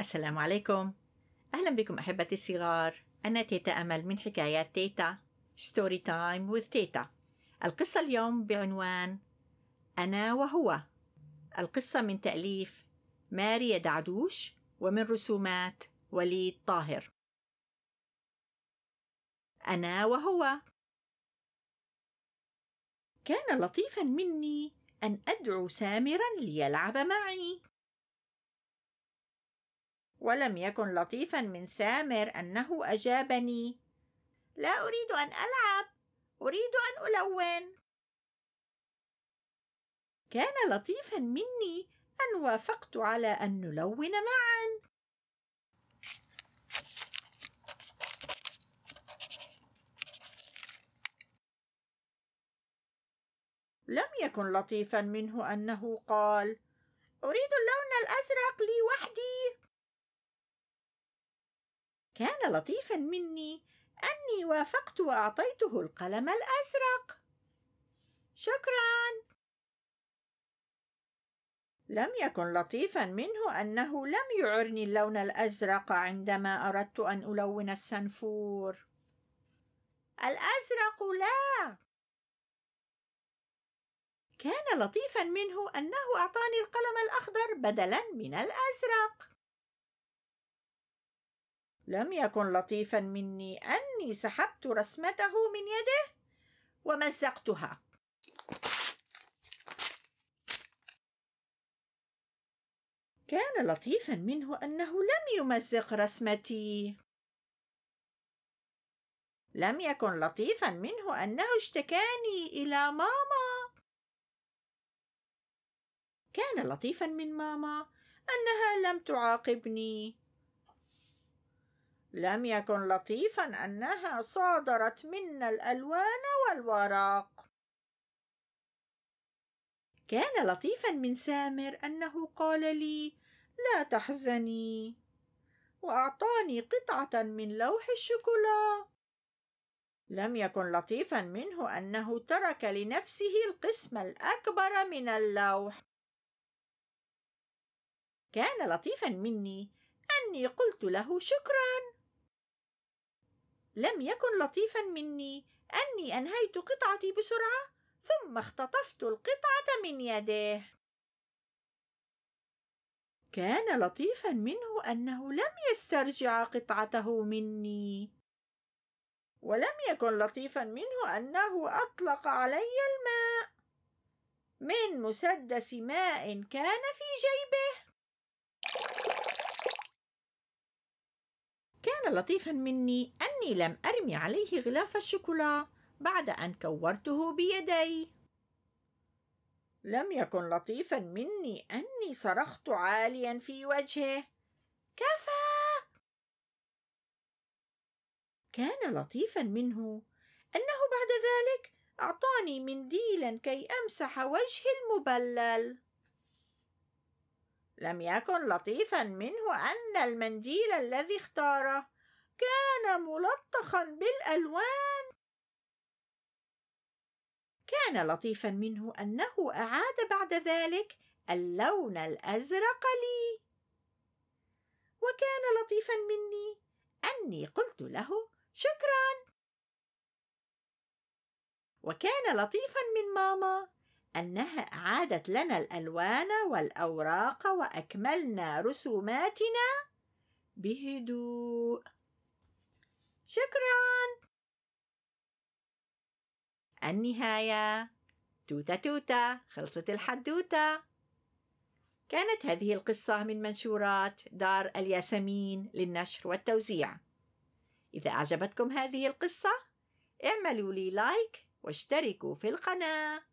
السلام عليكم أهلا بكم أحبتي الصغار أنا تيتا أمل من حكايات تيتا ستوري تايم with تيتا القصة اليوم بعنوان أنا وهو القصة من تأليف ماريا دعدوش ومن رسومات وليد طاهر أنا وهو كان لطيفا مني أن أدعو سامرا ليلعب معي ولم يكن لطيفا من سامر أنه أجابني لا أريد أن ألعب أريد أن ألون كان لطيفا مني أن وافقت على أن نلون معا لم يكن لطيفا منه أنه قال أريد اللون الأزرق لي وحدي كان لطيفا مني أني وافقت وأعطيته القلم الأزرق شكرا لم يكن لطيفا منه أنه لم يعرني اللون الأزرق عندما أردت أن ألون السنفور الأزرق لا كان لطيفا منه أنه أعطاني القلم الأخضر بدلا من الأزرق لم يكن لطيفا مني اني سحبت رسمته من يده ومزقتها كان لطيفا منه انه لم يمزق رسمتي لم يكن لطيفا منه انه اشتكاني الى ماما كان لطيفا من ماما انها لم تعاقبني لم يكن لطيفا انها صادرت منا الالوان والورق كان لطيفا من سامر انه قال لي لا تحزني واعطاني قطعه من لوح الشوكولا لم يكن لطيفا منه انه ترك لنفسه القسم الاكبر من اللوح كان لطيفا مني اني قلت له شكرا لم يكن لطيفا مني أني أنهيت قطعتي بسرعة ثم اختطفت القطعة من يده كان لطيفا منه أنه لم يسترجع قطعته مني. ولم يكن لطيفا منه أنه أطلق علي الماء من مسدس ماء كان في جيبه. كان لطيفا مني أني لم أرمي عليه غلاف الشوكولا بعد أن كورته بيدي لم يكن لطيفا مني أني صرخت عاليا في وجهه كفى كان لطيفا منه أنه بعد ذلك أعطاني منديلا كي أمسح وجهي المبلل لم يكن لطيفا منه أن المنديل الذي اختاره كان ملطخا بالالوان كان لطيفا منه انه اعاد بعد ذلك اللون الازرق لي وكان لطيفا مني اني قلت له شكرا وكان لطيفا من ماما انها اعادت لنا الالوان والاوراق واكملنا رسوماتنا بهدوء شكرا النهاية توتة توتة خلصت الحدوتة كانت هذه القصة من منشورات دار الياسمين للنشر والتوزيع إذا أعجبتكم هذه القصة اعملوا لي لايك واشتركوا في القناه